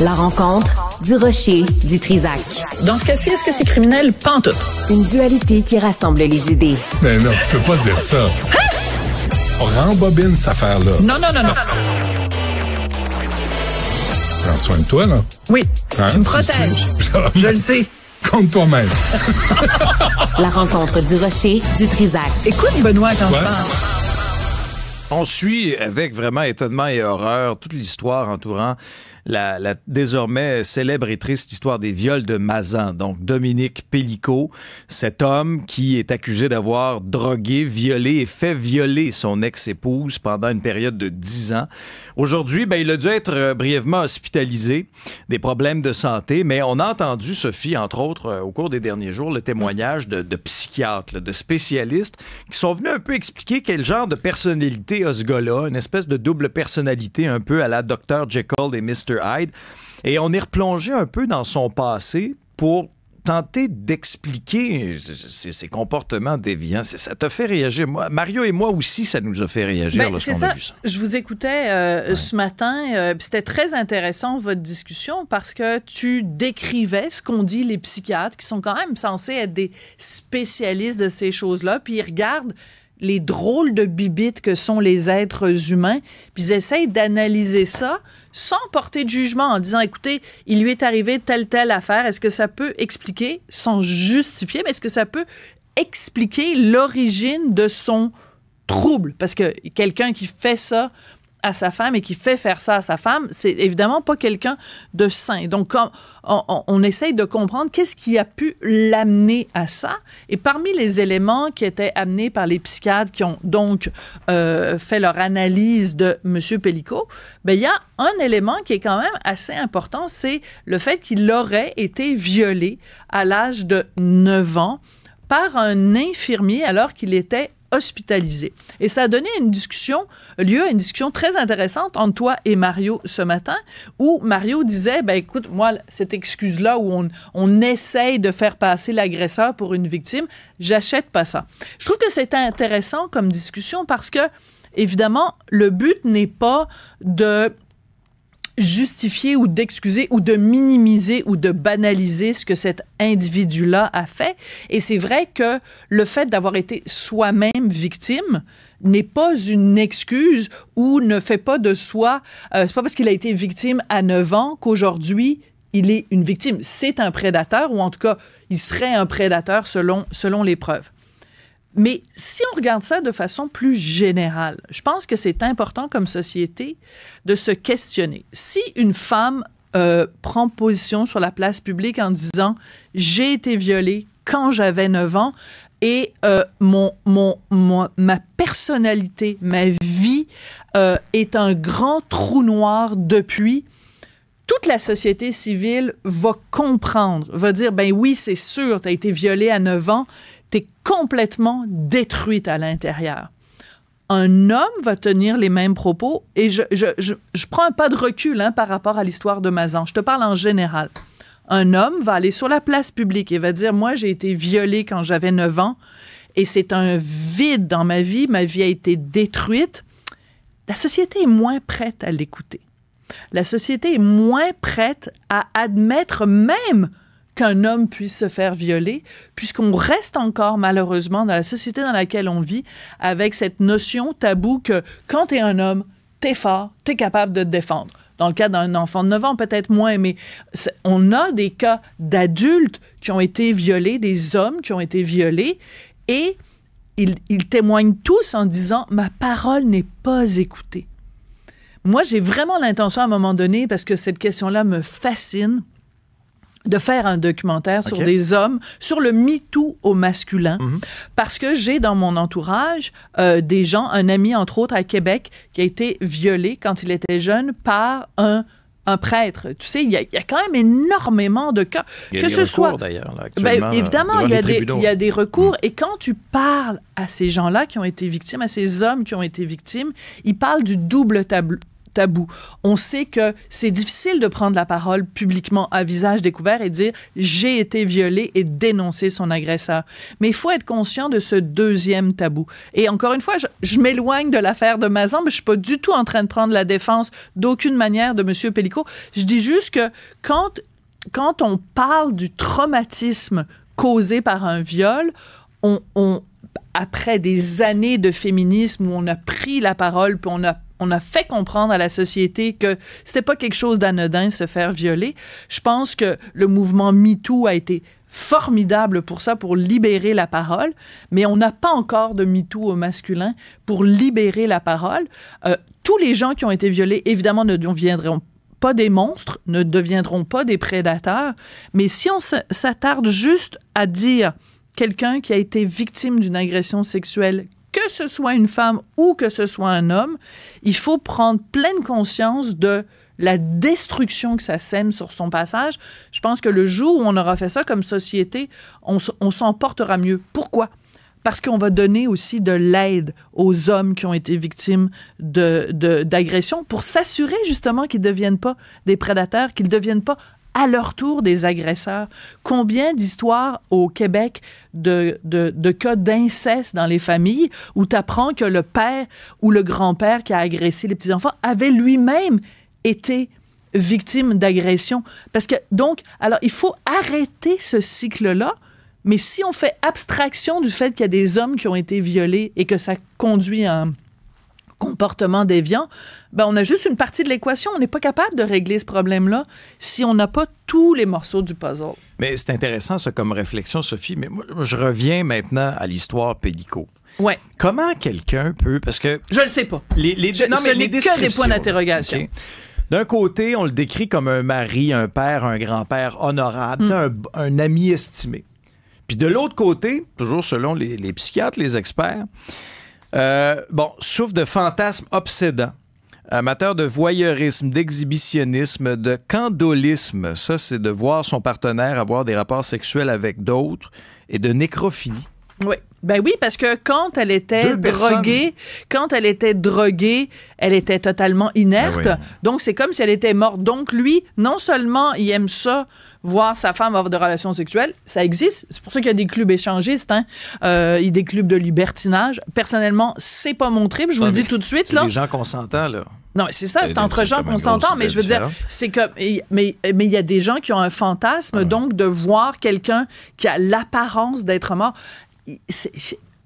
La rencontre du rocher du Trisac. Dans ce cas-ci, est-ce que c'est criminel? Pantoute. Une dualité qui rassemble les idées. Mais ben non, tu peux pas dire ça. Hein? On rembobine cette affaire-là. Non, non, non, non. Prends soin de toi, là. Oui. Hein? tu me protèges. Je le sais. Compte toi-même. La rencontre du rocher du Trisac. Écoute, Benoît, quand je parle. On suit avec vraiment étonnement et horreur toute l'histoire entourant la, désormais célèbre et triste histoire des viols de Mazan. Donc, Dominique Pellicot, cet homme qui est accusé d'avoir drogué, violé et fait violer son ex-épouse pendant une période de dix ans. Aujourd'hui, ben, il a dû être euh, brièvement hospitalisé, des problèmes de santé, mais on a entendu, Sophie, entre autres, euh, au cours des derniers jours, le témoignage de, psychiatres, de spécialistes qui sont venus un peu expliquer quel genre de personnalité a ce gars une espèce de double personnalité un peu à la Dr. Jekyll et Mr. Et on est replongé un peu dans son passé pour tenter d'expliquer ses, comportements déviants. Ça t'a fait réagir. Mario et moi aussi, ça nous a fait réagir ben, lorsqu'on a vu ça. Je vous écoutais euh, ce matin. Euh, c'était très intéressant, votre discussion, parce que tu décrivais ce qu'on dit les psychiatres, qui sont quand même censés être des spécialistes de ces choses-là, puis ils regardent les drôles de bibites que sont les êtres humains, puis ils essayent d'analyser ça sans porter de jugement en disant, écoutez, il lui est arrivé telle, telle affaire, est-ce que ça peut expliquer, sans justifier, mais est-ce que ça peut expliquer l'origine de son trouble? Parce que quelqu'un qui fait ça à sa femme et qui fait faire ça à sa femme, c'est évidemment pas quelqu'un de sain. Donc, on, essaye de comprendre qu'est-ce qui a pu l'amener à ça. Et parmi les éléments qui étaient amenés par les psychiatres qui ont donc euh, fait leur analyse de M. Pellicot, ben, il y a un élément qui est quand même assez important, c'est le fait qu'il aurait été violé à l'âge de 9 ans par un infirmier alors qu'il était hospitalisé. Et ça a donné une discussion, lieu à une discussion très intéressante entre toi et Mario ce matin, où Mario disait, ben écoute, moi, cette excuse-là où on, on essaye de faire passer l'agresseur pour une victime, j'achète pas ça. Je trouve que c'est intéressant comme discussion parce que, évidemment, le but n'est pas de justifier ou d'excuser ou de minimiser ou de banaliser ce que cet individu-là a fait. Et c'est vrai que le fait d'avoir été soi-même victime, n'est pas une excuse ou ne fait pas de soi. Euh, c'est pas parce qu'il a été victime à 9 ans qu'aujourd'hui il est une victime. C'est un prédateur ou en tout cas il serait un prédateur selon selon les preuves. Mais si on regarde ça de façon plus générale, je pense que c'est important comme société de se questionner. Si une femme euh, prend position sur la place publique en disant j'ai été violée quand j'avais 9 ans et euh, mon, mon, ma personnalité, ma vie euh, est un grand trou noir depuis, toute la société civile va comprendre, va dire, ben oui, c'est sûr, tu as été violée à 9 ans, t'es complètement détruite à l'intérieur. Un homme va tenir les mêmes propos et je, prends un pas de recul hein, par rapport à l'histoire de Mazan. Je te parle en général. Un homme va aller sur la place publique et va dire, moi j'ai été violé quand j'avais 9 ans et c'est un vide dans ma vie, ma vie a été détruite. La société est moins prête à l'écouter. La société est moins prête à admettre même qu'un homme puisse se faire violer, puisqu'on reste encore malheureusement dans la société dans laquelle on vit avec cette notion taboue que quand t'es un homme, t'es fort, t'es capable de te défendre. Dans le cas d'un enfant de 9 ans, peut-être moins, mais on a des cas d'adultes qui ont été violés, des hommes qui ont été violés, et ils, ils témoignent tous en disant ma parole n'est pas écoutée. Moi, j'ai vraiment l'intention à un moment donné, parce que cette question-là me fascine, de faire un documentaire sur des hommes, sur le MeToo au masculin, mhm. parce que j'ai dans mon entourage euh, des gens, un ami entre autres à Québec, qui a été violé quand il était jeune par un un prêtre. Tu sais, il y, a quand même énormément de cas. que ce recours, soit d'ailleurs. Ben, évidemment, il y, a des, il y, a des recours. Mhm. Et quand tu parles à ces gens-là qui ont été victimes, à ces hommes qui ont été victimes, ils parlent du double tableau, tabou. On sait que c'est difficile de prendre la parole publiquement à visage découvert et dire j'ai été violée » et dénoncer son agresseur. Mais il faut être conscient de ce deuxième tabou. Et encore une fois, je, m'éloigne de l'affaire de Mazan, mais je suis pas du tout en train de prendre la défense d'aucune manière de M. Pellicot. Je dis juste que quand, quand on parle du traumatisme causé par un viol, on, après des années de féminisme où on a pris la parole, puis on a on a fait comprendre à la société que c'était pas quelque chose d'anodin se faire violer. Je pense que le mouvement MeToo a été formidable pour ça, pour libérer la parole, mais on n'a pas encore de MeToo au masculin pour libérer la parole. Euh, tous les gens qui ont été violés, évidemment, ne deviendront pas des monstres, ne deviendront pas des prédateurs, mais si on s'attarde juste à dire quelqu'un qui a été victime d'une agression sexuelle que ce soit une femme ou que ce soit un homme, il faut prendre pleine conscience de la destruction que ça sème sur son passage. Je pense que le jour où on aura fait ça comme société, on, s'en portera mieux. Pourquoi? Parce qu'on va donner aussi de l'aide aux hommes qui ont été victimes d'agressions de, pour s'assurer justement qu'ils ne deviennent pas des prédateurs, qu'ils ne deviennent pas à leur tour des agresseurs. Combien d'histoires au Québec de, de, cas d'inceste dans les familles où tu apprends que le père ou le grand-père qui a agressé les petits-enfants avait lui-même été victime d'agression. Parce que, donc, alors, il faut arrêter ce cycle-là. Mais si on fait abstraction du fait qu'il y a des hommes qui ont été violés et que ça conduit à comportement déviant, ben on a juste une partie de l'équation. On n'est pas capable de régler ce problème-là si on n'a pas tous les morceaux du puzzle. Mais c'est intéressant ça comme réflexion, Sophie. Mais moi, je reviens maintenant à l'histoire Pédico. Ouais. Comment quelqu'un peut, parce que je le sais pas. Les, les je, que des points d'interrogation. D'un côté, on le décrit comme un mari, un père, un grand-père honorable, hmm. un, ami estimé. Puis de l'autre côté, toujours selon les psychiatres, les experts, euh, bon, souffre de fantasmes obsédants. Amateur de voyeurisme, d'exhibitionnisme, de candolisme, ça c'est de voir son partenaire avoir des rapports sexuels avec d'autres, et de nécrophilie. Oui. Ben oui, parce que quand elle était droguée, quand elle était droguée, elle était totalement inerte. Ah donc c'est comme si elle était morte. Donc lui, non seulement il aime ça, voir sa femme avoir des relations sexuelles, ça existe. C'est pour ça qu'il y a des clubs échangistes, hein. Euh, il y des clubs de libertinage. Personnellement, c'est pas mon trip. Je vous le dis tout de suite là. Les gens consentants là. Non, c'est ça, c'est entre gens qu'on s'entend, mais je veux dire, c'est comme, mais il y a des gens qui ont un fantasme, ah donc de voir quelqu'un qui a l'apparence d'être mort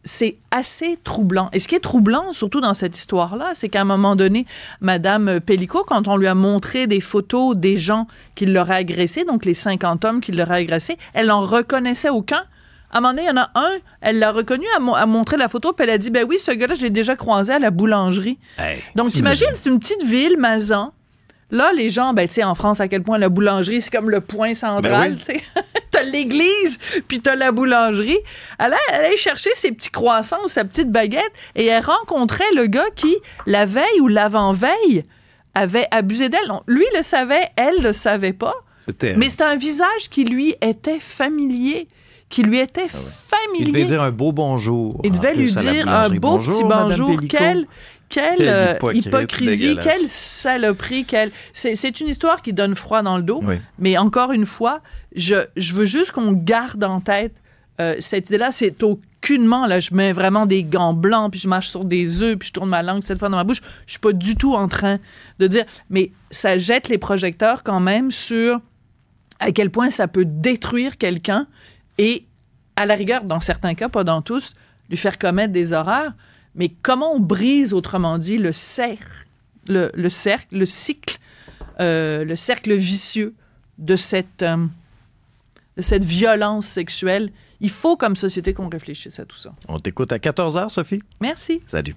c'est assez troublant. Et ce qui est troublant, surtout dans cette histoire-là, c'est qu'à un moment donné, Madame Pellicot, quand on lui a montré des photos des gens qui l'auraient agressé donc les 50 hommes qui l'auraient agressé elle n'en reconnaissait aucun. À un moment donné, il y en a un, elle l'a reconnu, à a montré la photo, puis elle a dit, ben oui, ce gars-là, je l'ai déjà croisé à la boulangerie. donc, t'imagines, c'est une petite ville, Mazan, Là, les gens, ben, tu sais, en France, à quel point la boulangerie, c'est comme le point ben central, tu sais t'as l'église, puis t'as la boulangerie. Elle allait chercher ses petits croissants ou sa petite baguette et elle rencontrait le gars qui, la veille ou l'avant-veille, avait abusé d'elle. Lui le savait, elle le savait pas. Mais c'était un visage qui lui était familier qui lui était ah familier. Il devait dire un beau bonjour. Il devait lui dire un beau petit bonjour. Quel, quelle, euh, hypocrisie, quelle saloperie, C'est, une histoire qui donne froid dans le dos, mais encore une fois, je, veux juste qu'on garde en tête euh, cette idée-là, c'est aucunement, là, je mets vraiment des gants blancs, puis je marche sur des œufs, puis je tourne ma langue cette fois dans ma bouche. Je suis pas du tout en train de dire, mais ça jette les projecteurs quand même sur à quel point ça peut détruire quelqu'un et, à la rigueur, dans certains cas, pas dans tous, lui faire commettre des horreurs. Mais comment on brise, autrement dit, le cercle, le, cercle, le cycle, euh, le cercle vicieux euh, de cette, violence sexuelle? Il faut, comme société, qu'on réfléchisse à tout ça. On t'écoute à 14h, Sophie. Merci. Salut.